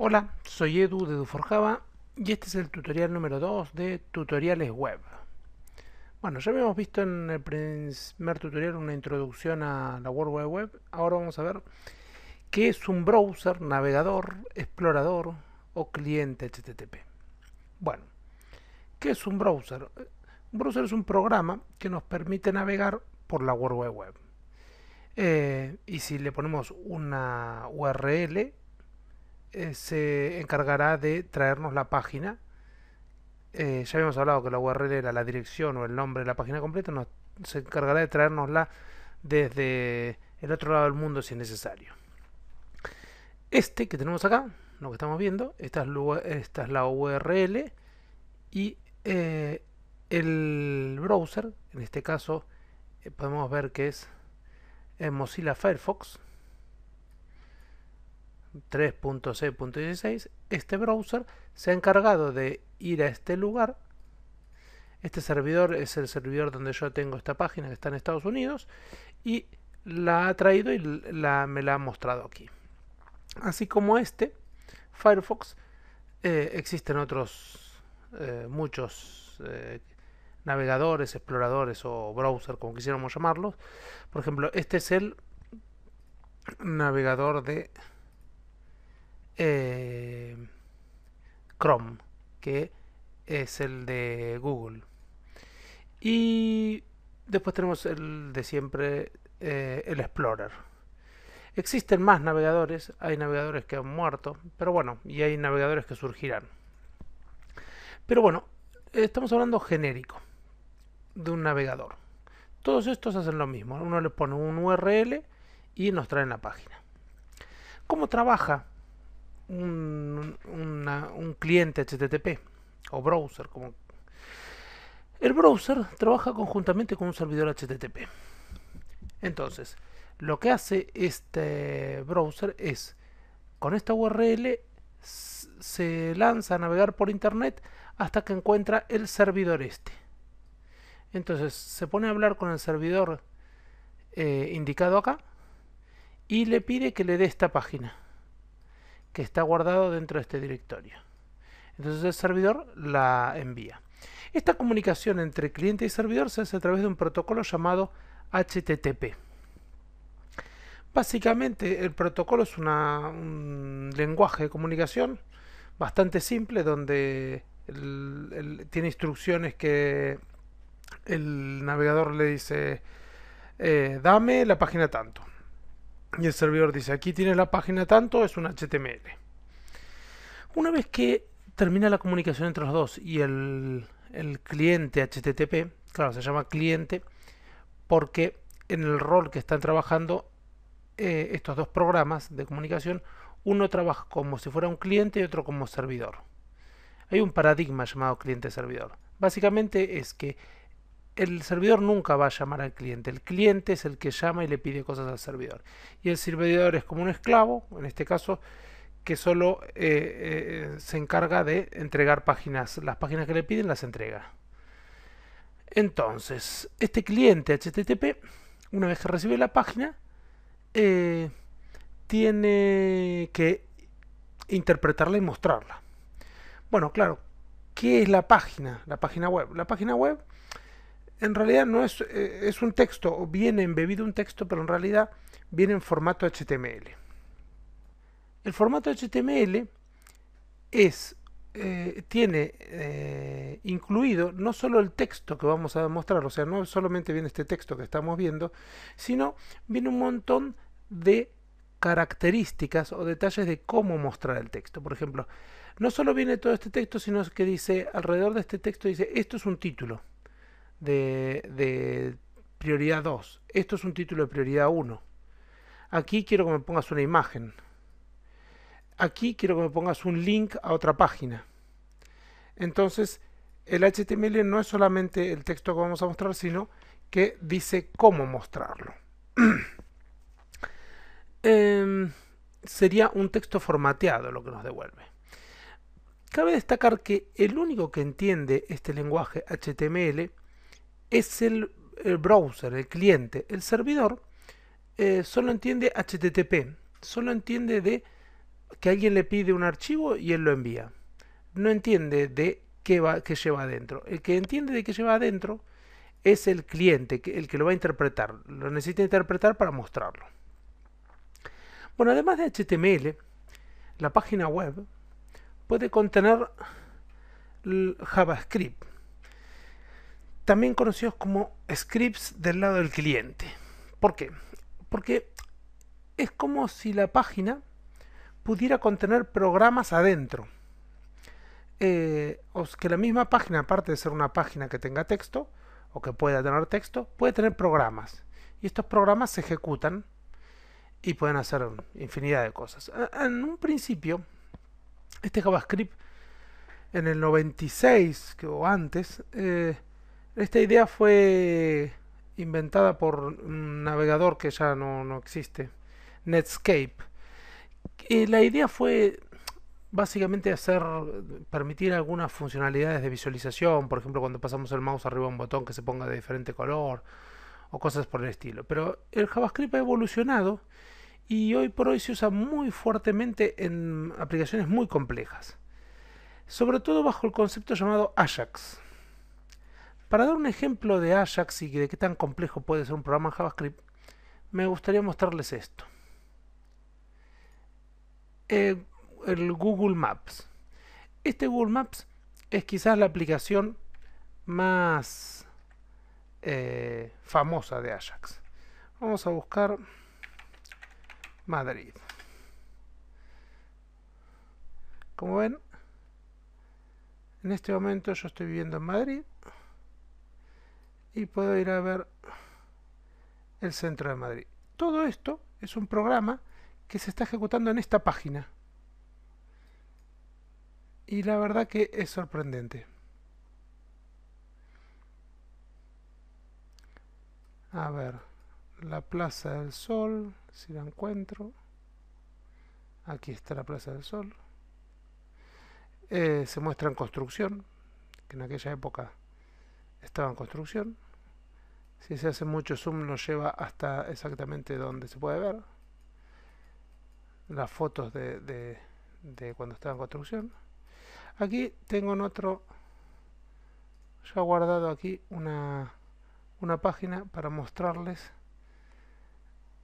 Hola, soy Edu de Duforjava y este es el tutorial número 2 de tutoriales web. Bueno, ya habíamos visto en el primer tutorial una introducción a la World Wide Web. Ahora vamos a ver qué es un browser, navegador, explorador o cliente HTTP. Bueno, ¿qué es un browser? Un browser es un programa que nos permite navegar por la World Wide Web. Eh, y si le ponemos una URL, eh, se encargará de traernos la página. Eh, ya habíamos hablado que la URL era la dirección o el nombre de la página completa, nos, se encargará de traernosla desde el otro lado del mundo si es necesario. Este que tenemos acá, lo que estamos viendo, esta es, la URL y eh, el browser, en este caso podemos ver que es Mozilla Firefox, 3.6.16, este browser se ha encargado de ir a este lugar. Este servidor es el servidor donde yo tengo esta página que está en Estados Unidos y la ha traído y la, me la ha mostrado aquí. Así como este, Firefox, eh, existen otros eh, muchos eh, navegadores, exploradores o browser, como quisiéramos llamarlos. Por ejemplo, este es el navegador de eh, Chrome, que es el de Google. Y después tenemos el de siempre, eh, el Explorer. Existen más navegadores, hay navegadores que han muerto, pero bueno, y hay navegadores que surgirán. Pero bueno, estamos hablando genérico de un navegador. Todos estos hacen lo mismo, uno le pone un URL y nos trae la página. ¿Cómo trabaja un, cliente HTTP o browser. Como... El browser trabaja conjuntamente con un servidor HTTP. Entonces, lo que hace este browser es, con esta URL, se lanza a navegar por internet hasta que encuentra el servidor este. Entonces se pone a hablar con el servidor eh, indicado acá y le pide que le dé esta página que está guardado dentro de este directorio. Entonces el servidor la envía. Esta comunicación entre cliente y servidor se hace a través de un protocolo llamado HTTP. Básicamente el protocolo es un lenguaje de comunicación bastante simple donde tiene instrucciones que el navegador le dice eh, dame la página tanto y el servidor dice, aquí tiene la página tanto, es un HTML. Una vez que termina la comunicación entre los dos y el, cliente HTTP, claro, se llama cliente porque en el rol que están trabajando eh, estos dos programas de comunicación, uno trabaja como si fuera un cliente y otro como servidor. Hay un paradigma llamado cliente-servidor. Básicamente es que el servidor nunca va a llamar al cliente. El cliente es el que llama y le pide cosas al servidor. Y el servidor es como un esclavo, en este caso, que solo eh, eh, se encarga de entregar páginas. Las páginas que le piden las entrega. Entonces, este cliente HTTP, una vez que recibe la página, eh, tiene que interpretarla y mostrarla. Bueno, claro, ¿qué es la página? La página web. La página web en realidad no es, eh, es un texto, o viene embebido un texto, pero en realidad viene en formato HTML. El formato HTML es, eh, tiene eh, incluido no solo el texto que vamos a mostrar, o sea, no solamente viene este texto que estamos viendo, sino viene un montón de características o detalles de cómo mostrar el texto. Por ejemplo, no solo viene todo este texto, sino que dice, alrededor de este texto dice, esto es un título de, prioridad 2. Esto es un título de prioridad 1. Aquí quiero que me pongas una imagen. Aquí quiero que me pongas un link a otra página. Entonces, el HTML no es solamente el texto que vamos a mostrar, sino que dice cómo mostrarlo. Em, sería un texto formateado lo que nos devuelve. Cabe destacar que el único que entiende este lenguaje HTML es el, browser, el cliente. El servidor eh, solo entiende HTTP, solo entiende de que alguien le pide un archivo y él lo envía. No entiende de qué, va, qué lleva adentro. El que entiende de qué lleva adentro es el cliente, el que lo va a interpretar. Lo necesita interpretar para mostrarlo. Bueno, además de HTML, la página web puede contener JavaScript también conocidos como scripts del lado del cliente. ¿Por qué? Porque es como si la página pudiera contener programas adentro. Eh, que la misma página, aparte de ser una página que tenga texto, o que pueda tener texto, puede tener programas. Y estos programas se ejecutan y pueden hacer infinidad de cosas. En un principio, este JavaScript en el 96 o antes, eh, esta idea fue inventada por un navegador que ya no, existe, Netscape. Y la idea fue básicamente hacer permitir algunas funcionalidades de visualización, por ejemplo cuando pasamos el mouse arriba a un botón que se ponga de diferente color o cosas por el estilo. Pero el JavaScript ha evolucionado y hoy por hoy se usa muy fuertemente en aplicaciones muy complejas, sobre todo bajo el concepto llamado Ajax. Para dar un ejemplo de Ajax y de qué tan complejo puede ser un programa en JavaScript, me gustaría mostrarles esto. Eh, el Google Maps. Este Google Maps es quizás la aplicación más eh, famosa de Ajax. Vamos a buscar Madrid. Como ven, en este momento yo estoy viviendo en Madrid y puedo ir a ver el centro de Madrid. Todo esto es un programa que se está ejecutando en esta página. Y la verdad que es sorprendente. A ver, la Plaza del Sol, si la encuentro. Aquí está la Plaza del Sol. Eh, se muestra en construcción, que en aquella época estaba en construcción. Si se hace mucho zoom nos lleva hasta exactamente donde se puede ver. Las fotos de, cuando estaba en construcción. Aquí tengo en otro, He guardado aquí una, una página para mostrarles.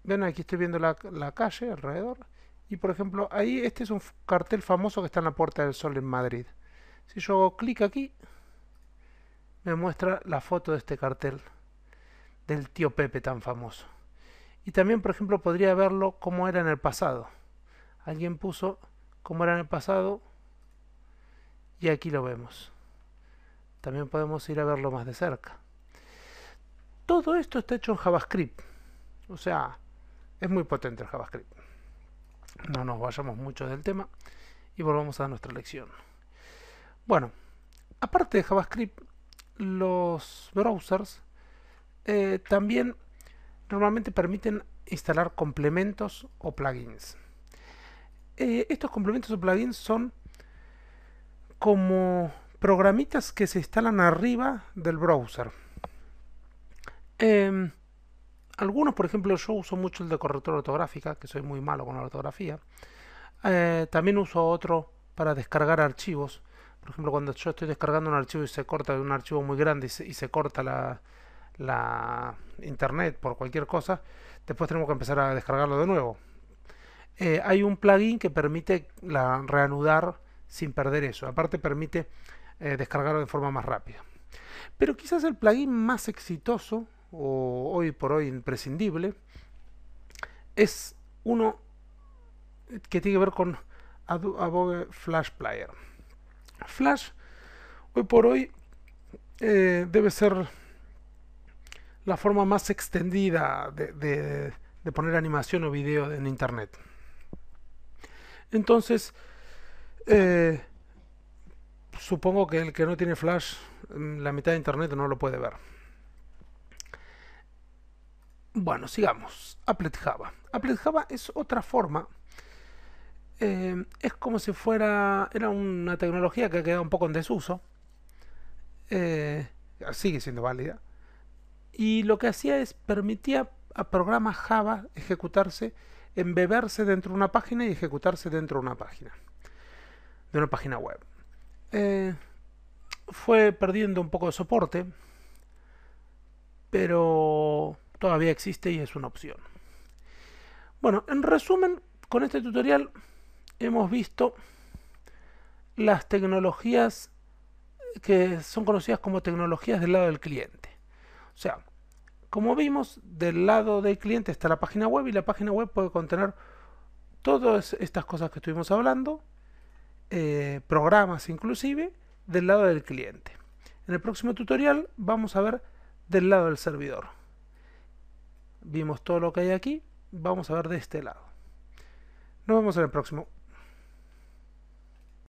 Ven, aquí estoy viendo la, la calle alrededor. Y por ejemplo, ahí este es un cartel famoso que está en la Puerta del Sol en Madrid. Si yo hago clic aquí, me muestra la foto de este cartel del tío Pepe tan famoso. Y también, por ejemplo, podría verlo como era en el pasado. Alguien puso como era en el pasado y aquí lo vemos. También podemos ir a verlo más de cerca. Todo esto está hecho en JavaScript. O sea, es muy potente el JavaScript. No nos vayamos mucho del tema y volvamos a nuestra lección. Bueno, aparte de JavaScript, los browsers eh, también normalmente permiten instalar complementos o plugins. Eh, estos complementos o plugins son como programitas que se instalan arriba del browser. Em, algunos, por ejemplo, yo uso mucho el de corrector ortográfica, que soy muy malo con la ortografía. Eh, también uso otro para descargar archivos, por ejemplo, cuando yo estoy descargando un archivo y se corta un archivo muy grande y se, corta la, internet por cualquier cosa, después tenemos que empezar a descargarlo de nuevo. Eh, hay un plugin que permite reanudar sin perder eso. Aparte permite eh, descargarlo de forma más rápida. Pero quizás el plugin más exitoso, o hoy por hoy imprescindible, es uno eh, que tiene que ver con Adobe Flash Player. Flash, hoy por hoy, eh, debe ser la forma más extendida de, poner animación o video en Internet. Entonces, eh, supongo que el que no tiene Flash, mm, la mitad de Internet no lo puede ver. Bueno, sigamos. Applet Java. Applet Java es otra forma eh, es como si fuera, era una tecnología que ha quedado un poco en desuso, eh, sigue siendo válida, y lo que hacía es permitía a programas Java ejecutarse, embeberse dentro de una página y ejecutarse dentro de una página, de una página web. Eh, fue perdiendo un poco de soporte, pero todavía existe y es una opción. Bueno, en resumen, con este tutorial hemos visto las tecnologías que son conocidas como tecnologías del lado del cliente. O sea, como vimos, del lado del cliente está la página web y la página web puede contener todas estas cosas que estuvimos hablando, eh, programas inclusive, del lado del cliente. En el próximo tutorial vamos a ver del lado del servidor. Vimos todo lo que hay aquí, vamos a ver de este lado. Nos vemos en el próximo.